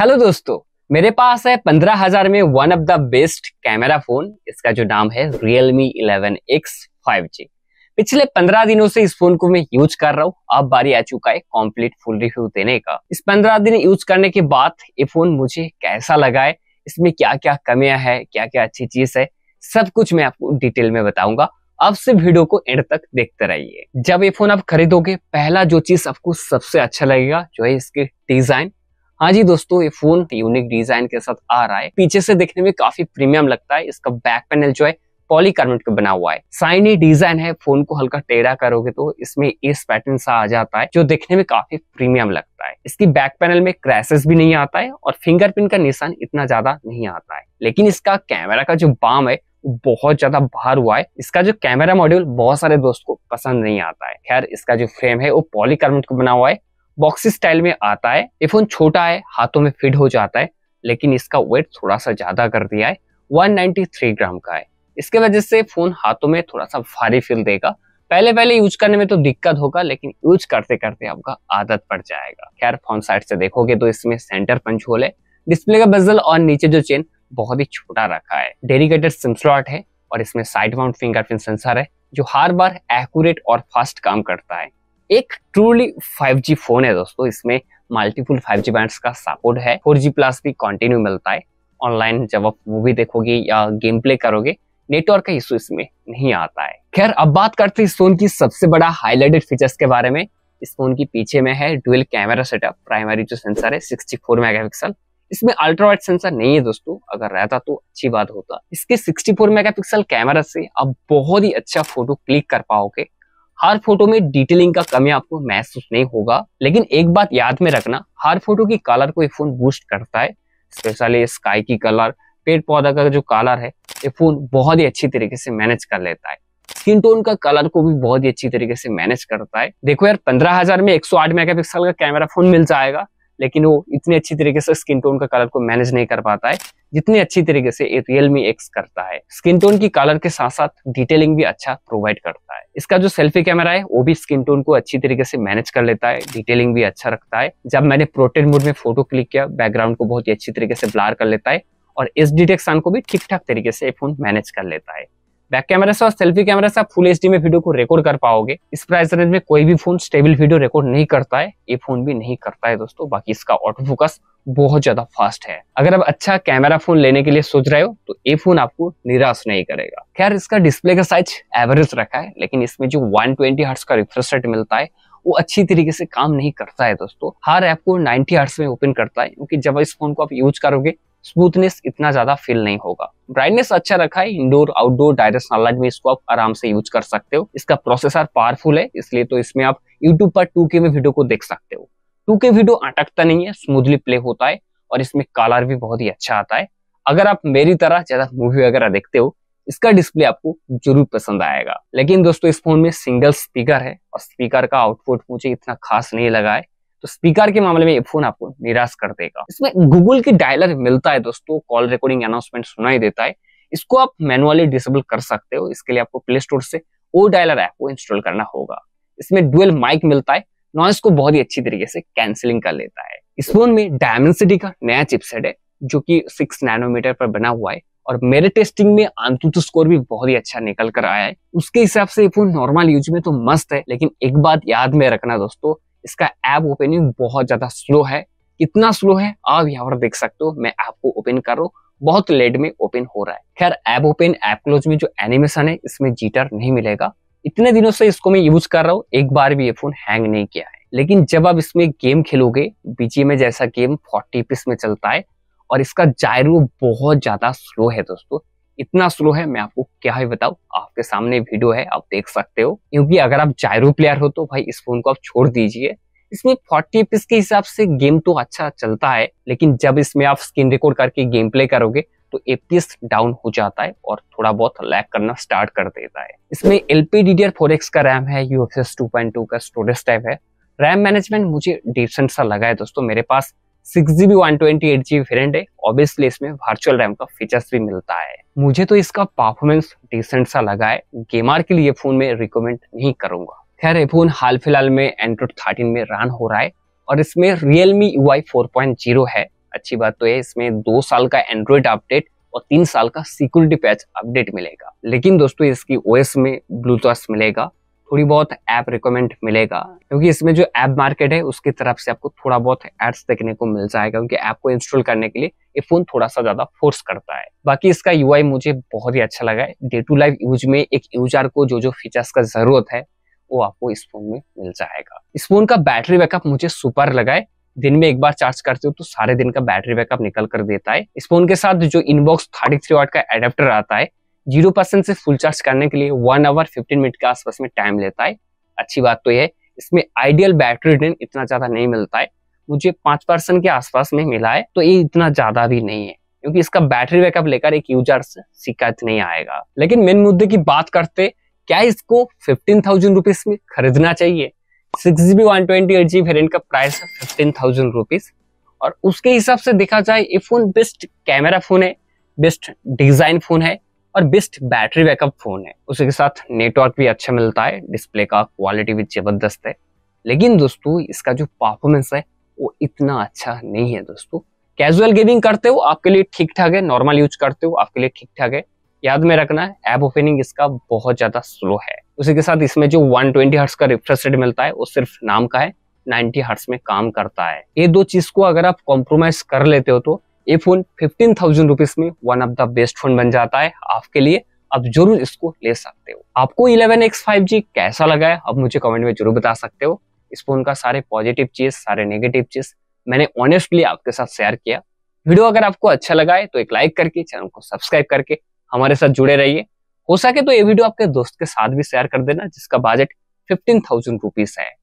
hello दोस्तों मेरे पास है पंद्रह हजार में one of the best camera phone इसका जो नाम है Realme eleven X five G पिछले पंद्रह दिनों से इस फोन को मैं यूज कर रहा हूँ अब बारी आ चुका है कंप्लीट फुल रिव्यू देने का इस पंद्रह दिन यूज करने के बाद ये फोन मुझे कैसा लगा है इसमें क्या क्या कमियां है क्या क्या अच्छी चीज है सब कुछ मैं आपको डिटेल में बताऊंगा अब से वीडियो को एंड तक देखते रहिए जब ये फोन आप खरीदोगे पहला जो चीज आपको सबसे अच्छा लगेगा जो है इसके डिजाइन हाँ जी दोस्तों ये फोन यूनिक डिजाइन के साथ आ रहा है पीछे से देखने में काफी प्रीमियम लगता है इसका बैक पैनल जो है पॉलीकार्बोनेट का बना हुआ है साइनी डिजाइन है फोन को हल्का टेढ़ा करोगे तो इसमें इस पैटर्न सा आ जाता है जो देखने में काफी प्रीमियम लगता है इसकी बैक पैनल में क्रैसेस भी नहीं आता है और फिंगरप्रिंट का निशान इतना ज्यादा नहीं आता है लेकिन इसका कैमरा का जो बाम है बहुत ज्यादा बाहर हुआ है इसका जो कैमरा मॉड्यूल बहुत सारे दोस्त को पसंद नहीं आता है खैर इसका जो फ्रेम है वो पॉलीकार्बोनेट का बना हुआ है बॉक्सी स्टाइल में आता है ये फोन छोटा है हाथों में फिट हो जाता है लेकिन इसका वेट थोड़ा सा ज्यादा कर दिया है 193 ग्राम का है इसके वजह से फोन हाथों में थोड़ा सा भारी फील देगा पहले पहले यूज करने में तो दिक्कत होगा लेकिन यूज करते करते आपका आदत पड़ जाएगा खैर फोन साइड से देखोगे तो इसमें सेंटर पंच होल है डिस्प्ले का बजल और नीचे जो चेन बहुत ही छोटा रखा है डेडिकेटेड सिम स्लॉट है और इसमें साइड माउंट फिंगरप्रिंट सेंसर है जो हर बार एक्यूरेट और फास्ट काम करता है एक ट्रूली 5G फोन है दोस्तों इसमें मल्टीपुल 5G बैंड्स का सपोर्ट है 4G प्लस भी कंटिन्यू मिलता है ऑनलाइन जब आप मूवी देखोगे या गेम प्ले करोगे नेटवर्क का इशू इसमें नहीं आता है खैर अब बात करते हैं इस फोन की सबसे बड़ा हाईलाइटेड फीचर्स के बारे में इस फोन की पीछे में है डुअल कैमरा सेटअप प्राइमरी जो सेंसर है 64 मेगापिक्सल इसमें अल्ट्रावाइट सेंसर नहीं है दोस्तों अगर रहता तो अच्छी बात होता इसके 64 मेगापिक्सल कैमरा से आप बहुत ही अच्छा फोटो क्लिक कर पाओगे हर फोटो में डिटेलिंग का कमी आपको महसूस नहीं होगा लेकिन एक बात याद में रखना हर फोटो की कलर को ये फोन बूस्ट करता है स्पेशली स्काई की कलर पेड़ पौधा का जो कलर है ये फोन बहुत ही अच्छी तरीके से मैनेज कर लेता है स्किन टोन का कलर को भी बहुत ही अच्छी तरीके से मैनेज करता है देखो यार पंद्रह हजार में एक सौ आठ मेगापिक्सल का कैमरा फोन मिल जाएगा लेकिन वो इतने अच्छी तरीके से स्किन टोन का कलर को मैनेज नहीं कर पाता है जितनी अच्छी तरीके से रियलमी एक्स करता है स्किन टोन की कलर के साथ साथ डिटेलिंग भी अच्छा प्रोवाइड करता है इसका जो सेल्फी कैमरा है वो भी स्किन टोन को अच्छी तरीके से मैनेज कर लेता है डिटेलिंग भी अच्छा रखता है जब मैंने प्रोटेन मोड में फोटो क्लिक किया बैकग्राउंड को बहुत ही अच्छी तरीके से ब्लार कर लेता है और इस डिटेक्शन को भी ठीक ठाक तरीके से फोन मैनेज कर लेता है बैक कैमरा से और सेल्फी कैमरा से आप फुल एच में वीडियो को रिकॉर्ड कर पाओगे इस प्राइस रेंज में कोई भी फोन स्टेबल वीडियो रिकॉर्ड नहीं करता है ये फोन भी नहीं करता है दोस्तों बाकी इसका ऑटो फोकस बहुत ज्यादा फास्ट है अगर आप अच्छा कैमरा फोन लेने के लिए सोच रहे हो तो ये फोन आपको निराश नहीं करेगा खैर इसका डिस्प्ले का साइज एवरेज रखा है लेकिन इसमें जो 120 ट्वेंटी का रिफ्रेश रेट मिलता है वो अच्छी तरीके से काम नहीं करता है दोस्तों हर ऐप को 90 हर्ट्स में ओपन करता है क्योंकि जब इस फोन को आप यूज करोगे स्मूथनेस इतना ज्यादा फील नहीं होगा ब्राइटनेस अच्छा रखा है इंडोर आउटडोर डायरेक्ट नॉलेज में इसको आप आराम से यूज कर सकते हो इसका प्रोसेसर पावरफुल है इसलिए तो इसमें आप यूट्यूब पर टू में वीडियो को देख सकते हो टू वीडियो अटकता नहीं है स्मूथली प्ले होता है और इसमें कलर भी बहुत ही अच्छा आता है अगर आप मेरी तरह ज्यादा मूवी वगैरह देखते हो इसका डिस्प्ले आपको जरूर पसंद आएगा लेकिन दोस्तों इस फोन में सिंगल स्पीकर है और स्पीकर का आउटपुट मुझे इतना खास नहीं लगा है तो स्पीकर के मामले में ये फोन आपको निराश कर देगा इसमें गूगल की डायलर मिलता है दोस्तों कॉल रिकॉर्डिंग अनाउंसमेंट सुनाई देता है इसको आप मैनुअली डिसेबल कर सकते हो इसके लिए आपको प्ले स्टोर से ओ डायलर ऐप को इंस्टॉल करना होगा इसमें डुअल माइक मिलता है नॉइस को बहुत ही अच्छी तरीके से कैंसिलिंग कर लेता है इस फोन में डायमेंसिटी का नया चिपसेट है जो कि सिक्स नैनोमीटर पर बना हुआ है और मेरे टेस्टिंग में आंतुत स्कोर भी बहुत ही अच्छा निकल कर आया है उसके हिसाब से ये फोन नॉर्मल यूज में तो मस्त है लेकिन एक बात याद में रखना दोस्तों इसका ऐप ओपनिंग बहुत ज्यादा स्लो है कितना स्लो है आप यहाँ पर देख सकते हो मैं ऐप को ओपन कर रहा हूँ बहुत लेट में ओपन हो रहा है खैर ऐप ओपन ऐप क्लोज में जो एनिमेशन है इसमें जीटर नहीं मिलेगा इतने दिनों से इसको मैं यूज कर रहा हूँ एक बार भी ये फोन हैंग नहीं किया है लेकिन जब आप इसमें गेम खेलोगे में जैसा गेम फोर्टी पीस में चलता है और इसका जायरो बहुत ज्यादा स्लो है दोस्तों इतना स्लो है मैं आपको क्या है बताऊ आपके सामने वीडियो है आप देख सकते हो क्योंकि अगर आप जायरो प्लेयर हो तो भाई इस फोन को आप छोड़ दीजिए इसमें 40 एपीस के हिसाब से गेम तो अच्छा चलता है लेकिन जब इसमें आप स्क्रीन रिकॉर्ड करके गेम प्ले करोगे तो एपीएस डाउन हो जाता है और थोड़ा बहुत लैग करना स्टार्ट कर देता है इसमें L P D D four X का रैम है U F S two point two का स्टोरेज टाइप है रैम मैनेजमेंट मुझे डिसेंट सा लगा है दोस्तों मेरे पास six GB one twenty eight GB है ऑब्वियसली इसमें वर्चुअल रैम का फीचर्स भी मिलता है मुझे तो इसका परफॉर्मेंस डिसेंट सा लगा है गेमार के लिए फोन में रिकमेंड नहीं करूंगा खैर ये फोन हाल फिलहाल में एंड्रॉइड थर्टीन में रन हो रहा है और इसमें रियलमी यू आई फोर है अच्छी बात तो है इसमें दो साल का एंड्रॉइड अपडेट और तीन साल का सिक्योरिटी पैच अपडेट मिलेगा लेकिन दोस्तों इसकी ओएस में ब्लूटूथ मिलेगा थोड़ी बहुत ऐप रिकमेंड मिलेगा क्योंकि इसमें जो ऐप मार्केट है उसकी तरफ से आपको थोड़ा बहुत एड्स देखने को मिल जाएगा क्योंकि ऐप को इंस्टॉल करने के लिए ये फोन थोड़ा सा ज्यादा फोर्स करता है बाकी इसका यू मुझे बहुत ही अच्छा लगा है डे टू लाइफ यूज में एक यूजर को जो जो फीचर्स का जरूरत है वो आपको इस फोन में मिल जाएगा इस फोन का बैटरी बैकअप मुझे सुपर लगा है दिन में एक बार चार्ज करते हो तो सारे दिन का बैटरी बैकअप निकल कर देता है इस फोन के साथ जो इनबॉक्स थर्टी थ्री वाट का एडेप्टर आता है जीरो परसेंट से फुल चार्ज करने के लिए वन आवर फिफ्टीन मिनट के आसपास में टाइम लेता है अच्छी बात तो यह है इसमें आइडियल बैटरी ड्रेन इतना ज्यादा नहीं मिलता है मुझे पांच परसेंट के आसपास में मिला है तो ये इतना ज्यादा भी नहीं है क्योंकि इसका बैटरी बैकअप लेकर एक यूजर से शिकायत नहीं आएगा लेकिन मेन मुद्दे की बात करते क्या इसको फिफ्टीन थाउजेंड रुपीज में खरीदना चाहिए six GB one twenty eight GB variant का प्राइस है फिफ्टीन थाउजेंड रुपीज और उसके हिसाब से देखा जाए ये फोन बेस्ट कैमरा फोन है बेस्ट डिजाइन फोन है और बेस्ट बैटरी बैकअप फ़ोन है उसके साथ नेटवर्क भी अच्छा मिलता है डिस्प्ले का क्वालिटी भी ज़बरदस्त है लेकिन दोस्तों इसका जो परफॉर्मेंस है वो इतना अच्छा नहीं है दोस्तों कैजुअल गेमिंग करते हो आपके लिए ठीक ठाक है नॉर्मल यूज करते हो आपके लिए ठीक ठाक है याद में रखना है ऐप ओपनिंग इसका बहुत ज़्यादा स्लो है उसी के साथ इसमें जो 120 ट्वेंटी का रिफ्रेश रेट मिलता है वो सिर्फ नाम का है 90 हर्ट्स में काम करता है ये दो चीज को अगर आप कॉम्प्रोमाइज कर लेते हो तो ये फोन फिफ्टीन थाउजेंड रुपीज में one of the best phone बन जाता है आपके लिए आप जरूर इसको ले सकते हो आपको इलेवन एक्स फाइव जी कैसा लगा है आप मुझे कमेंट में जरूर बता सकते हो इस फोन का सारे पॉजिटिव चीज सारे नेगेटिव चीज मैंने ऑनेस्टली आपके साथ शेयर किया वीडियो अगर आपको अच्छा लगा है तो एक लाइक करके चैनल को सब्सक्राइब करके हमारे साथ जुड़े रहिए हो सके तो ये वीडियो आपके दोस्त के साथ भी शेयर कर देना जिसका बजट फिफ्टीन थाउजेंड रुपीज है